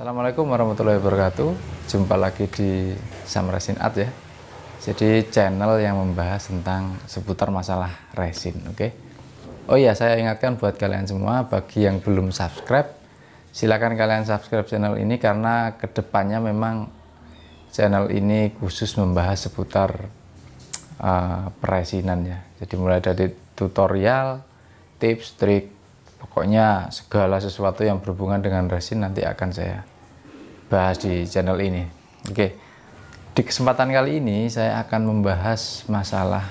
Assalamualaikum warahmatullahi wabarakatuh. Jumpa lagi di Samresin Art ya. Jadi channel yang membahas tentang seputar masalah resin, oke? Okay? Oh iya, saya ingatkan buat kalian semua bagi yang belum subscribe, silakan kalian subscribe channel ini karena kedepannya memang channel ini khusus membahas seputar uh, peresinan ya. Jadi mulai dari tutorial, tips, trik, pokoknya segala sesuatu yang berhubungan dengan resin nanti akan saya bahas di channel ini. Oke. Di kesempatan kali ini saya akan membahas masalah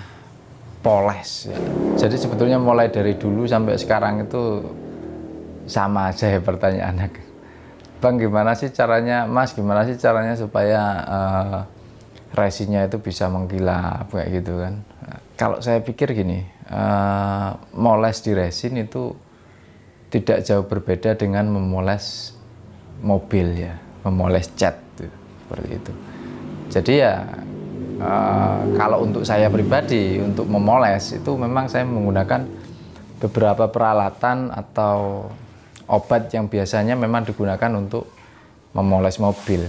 poles ya. Jadi sebetulnya mulai dari dulu sampai sekarang itu sama aja ya pertanyaannya. Bang gimana sih caranya, Mas gimana sih caranya supaya uh, resinya itu bisa mengkilap kayak gitu kan. Kalau saya pikir gini, uh, moles di resin itu tidak jauh berbeda dengan memoles mobil ya memoles cat tuh seperti itu. Jadi ya uh, kalau untuk saya pribadi untuk memoles itu memang saya menggunakan beberapa peralatan atau obat yang biasanya memang digunakan untuk memoles mobil.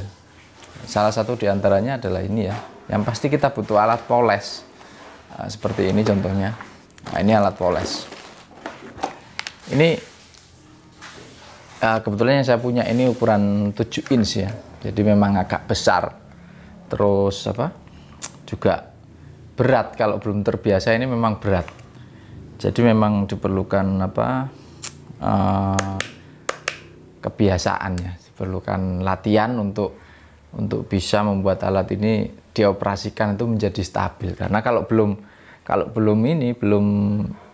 Salah satu diantaranya adalah ini ya, yang pasti kita butuh alat poles uh, seperti ini contohnya. Nah, ini alat poles. Ini uh, kebetulan yang saya punya ini ukuran 7 inch ya jadi memang agak besar terus apa juga berat kalau belum terbiasa ini memang berat jadi memang diperlukan apa uh, kebiasaannya diperlukan latihan untuk untuk bisa membuat alat ini dioperasikan itu menjadi stabil karena kalau belum kalau belum ini belum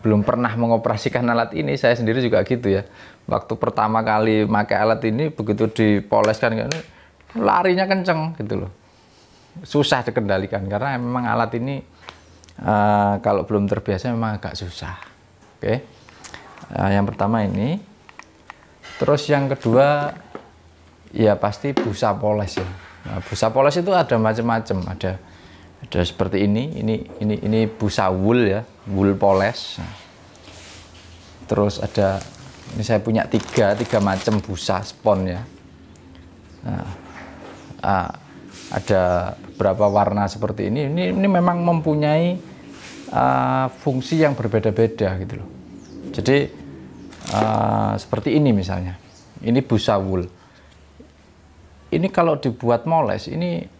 belum pernah mengoperasikan alat ini saya sendiri juga gitu ya waktu pertama kali pakai alat ini begitu dipoleskan ini larinya kenceng gitu loh susah dikendalikan karena memang alat ini uh, kalau belum terbiasa memang agak susah oke okay. uh, eh, yang pertama ini terus yang kedua ya pasti busa poles ya nah, busa poles itu ada macam-macam ada ada seperti ini ini ini ini busa wool ya wool poles terus ada ini saya punya tiga tiga macam busa spon ya nah, ah, ada beberapa warna seperti ini ini ini memang mempunyai uh, fungsi yang berbeda-beda gitu loh jadi uh, seperti ini misalnya ini busa wool ini kalau dibuat moles ini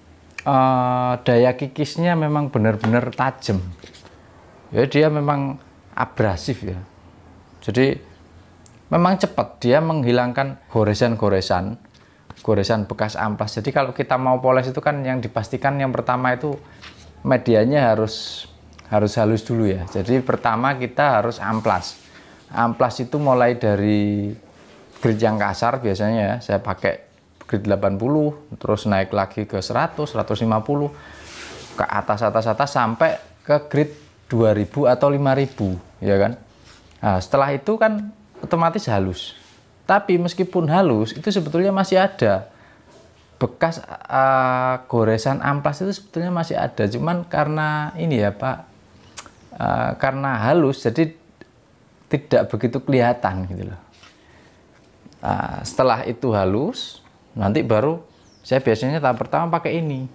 Eh, daya kikisnya memang benar-benar tajam. Ya dia memang abrasif ya. Jadi memang cepat dia menghilangkan goresan-goresan, goresan bekas amplas. Jadi kalau kita mau poles itu kan yang dipastikan yang pertama itu medianya harus harus halus dulu ya. Jadi pertama kita harus amplas. Amplas itu mulai dari gerjang kasar biasanya ya. Saya pakai ke 80 terus naik lagi ke 100 150 ke atas atas atas sampai ke grid 2000 atau 5000 ya kan nah, setelah itu kan otomatis halus tapi meskipun halus itu sebetulnya masih ada bekas uh, goresan amplas itu sebetulnya masih ada cuman karena ini ya Pak uh, karena halus jadi tidak begitu kelihatan gitu loh uh, setelah itu halus nanti baru saya biasanya tahap pertama pakai ini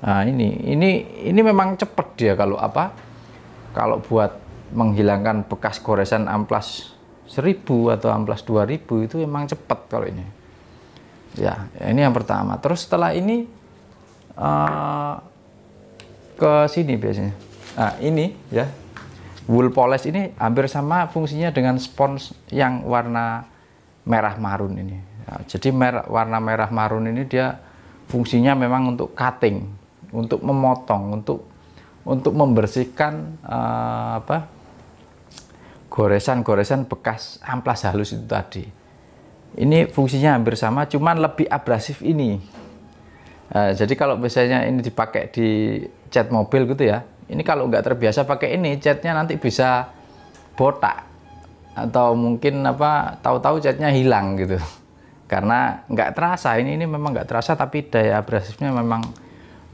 nah ini ini ini memang cepet dia kalau apa kalau buat menghilangkan bekas goresan amplas 1000 atau amplas 2000 itu memang cepet kalau ini ya ini yang pertama terus setelah ini uh, ke sini biasanya nah ini ya wool polish ini hampir sama fungsinya dengan spons yang warna merah marun ini Nah, jadi mer warna merah marun ini dia fungsinya memang untuk cutting, untuk memotong, untuk untuk membersihkan uh, apa goresan-goresan bekas amplas halus itu tadi. Ini fungsinya hampir sama, cuman lebih abrasif ini. Uh, jadi kalau biasanya ini dipakai di cat mobil gitu ya, ini kalau nggak terbiasa pakai ini catnya nanti bisa botak atau mungkin apa tahu-tahu catnya hilang gitu karena nggak terasa ini ini memang nggak terasa tapi daya abrasifnya memang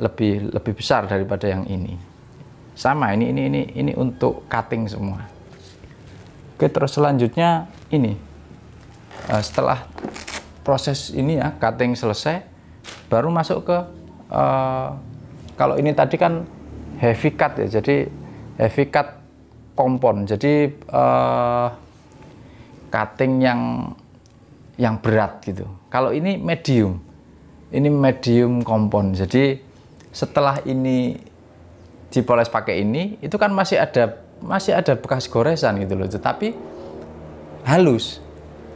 lebih lebih besar daripada yang ini sama ini ini ini ini untuk cutting semua oke terus selanjutnya ini uh, setelah proses ini ya cutting selesai baru masuk ke uh, kalau ini tadi kan heavy cut ya jadi heavy cut kompon jadi uh, cutting yang yang berat gitu. Kalau ini medium, ini medium kompon. Jadi setelah ini dipoles pakai ini, itu kan masih ada masih ada bekas goresan gitu loh. Tetapi halus.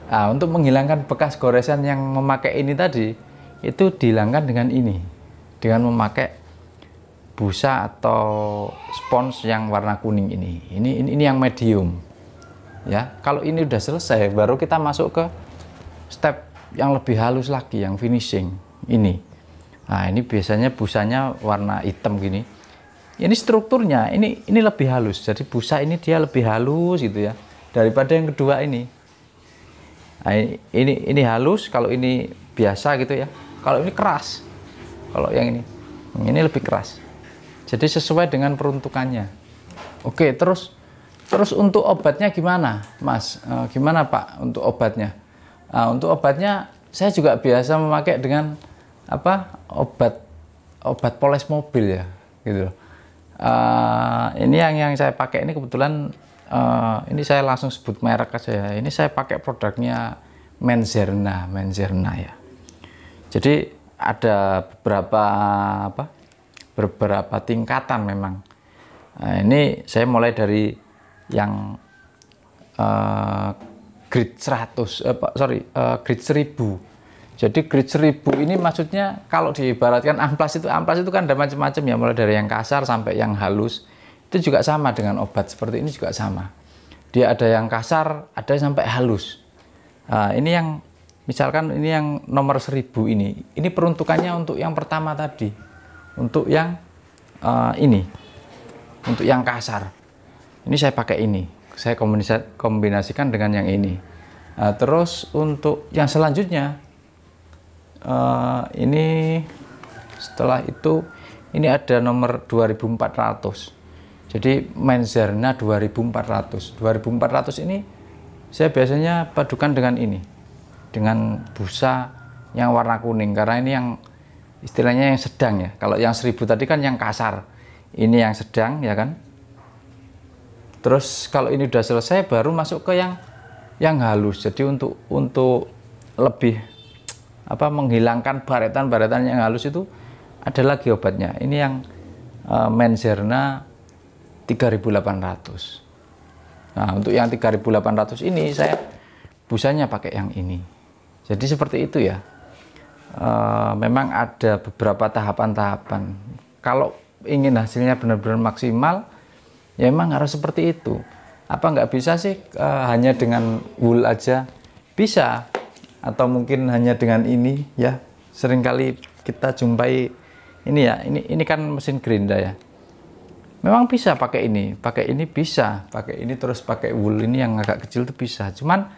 Nah, untuk menghilangkan bekas goresan yang memakai ini tadi, itu dihilangkan dengan ini, dengan memakai busa atau spons yang warna kuning ini. Ini ini, ini yang medium. Ya, kalau ini udah selesai, baru kita masuk ke step yang lebih halus lagi yang finishing ini nah ini biasanya busanya warna hitam gini ini strukturnya ini ini lebih halus jadi busa ini dia lebih halus gitu ya daripada yang kedua ini nah, ini ini halus kalau ini biasa gitu ya kalau ini keras kalau yang ini ini lebih keras jadi sesuai dengan peruntukannya oke terus terus untuk obatnya gimana mas e, gimana pak untuk obatnya Nah, untuk obatnya saya juga biasa memakai dengan apa obat obat poles mobil ya gitu Uh, ini yang yang saya pakai ini kebetulan uh, ini saya langsung sebut merek aja ya. Ini saya pakai produknya Menzerna, Menzerna ya. Jadi ada beberapa apa? beberapa tingkatan memang. Nah, ini saya mulai dari yang uh, grade 100 eh, sorry uh, eh, grade 1000 jadi grade 1000 ini maksudnya kalau diibaratkan amplas itu amplas itu kan ada macam-macam ya mulai dari yang kasar sampai yang halus itu juga sama dengan obat seperti ini juga sama dia ada yang kasar ada yang sampai halus uh, ini yang misalkan ini yang nomor 1000 ini ini peruntukannya untuk yang pertama tadi untuk yang uh, ini untuk yang kasar ini saya pakai ini saya kombinasikan dengan yang ini. Nah, terus untuk yang selanjutnya uh, ini setelah itu ini ada nomor 2400. Jadi Menzerna 2400. 2400 ini saya biasanya padukan dengan ini. Dengan busa yang warna kuning karena ini yang istilahnya yang sedang ya. Kalau yang 1000 tadi kan yang kasar. Ini yang sedang ya kan Terus kalau ini sudah selesai baru masuk ke yang yang halus. Jadi untuk untuk lebih apa menghilangkan baretan-baretan yang halus itu ada lagi obatnya. Ini yang e, Menzerna 3800. Nah, untuk yang 3800 ini saya busanya pakai yang ini. Jadi seperti itu ya. e, memang ada beberapa tahapan-tahapan. Kalau ingin hasilnya benar-benar maksimal, ya emang harus seperti itu apa nggak bisa sih uh, hanya dengan wool aja bisa atau mungkin hanya dengan ini ya seringkali kita jumpai ini ya ini ini kan mesin gerinda ya memang bisa pakai ini pakai ini bisa pakai ini terus pakai wool ini yang agak kecil itu bisa cuman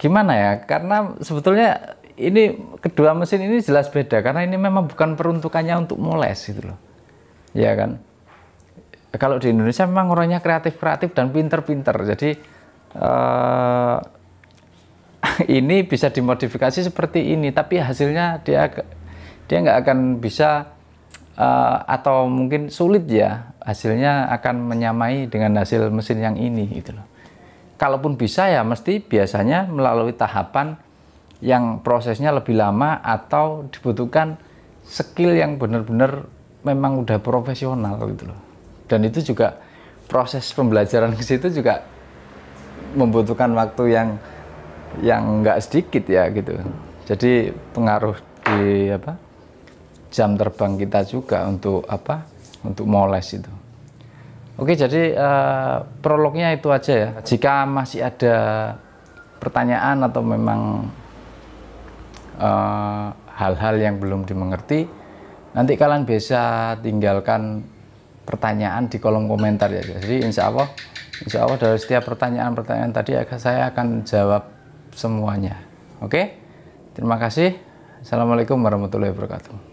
gimana ya karena sebetulnya ini kedua mesin ini jelas beda karena ini memang bukan peruntukannya untuk moles gitu loh ya kan kalau di Indonesia memang orangnya kreatif-kreatif dan pinter-pinter. Jadi uh, ini bisa dimodifikasi seperti ini, tapi hasilnya dia dia nggak akan bisa uh, atau mungkin sulit ya hasilnya akan menyamai dengan hasil mesin yang ini gitu loh. Kalaupun bisa ya mesti biasanya melalui tahapan yang prosesnya lebih lama atau dibutuhkan skill yang benar-benar memang udah profesional gitu loh dan itu juga proses pembelajaran ke situ juga membutuhkan waktu yang yang nggak sedikit ya gitu. Jadi pengaruh di apa jam terbang kita juga untuk apa untuk moles itu. Oke jadi uh, prolognya itu aja ya. Jika masih ada pertanyaan atau memang eh, hal-hal uh, hal -hal yang belum dimengerti, nanti kalian bisa tinggalkan pertanyaan di kolom komentar ya. Jadi insya Allah, insya Allah dari setiap pertanyaan-pertanyaan tadi saya akan jawab semuanya. Oke, terima kasih. Assalamualaikum warahmatullahi wabarakatuh.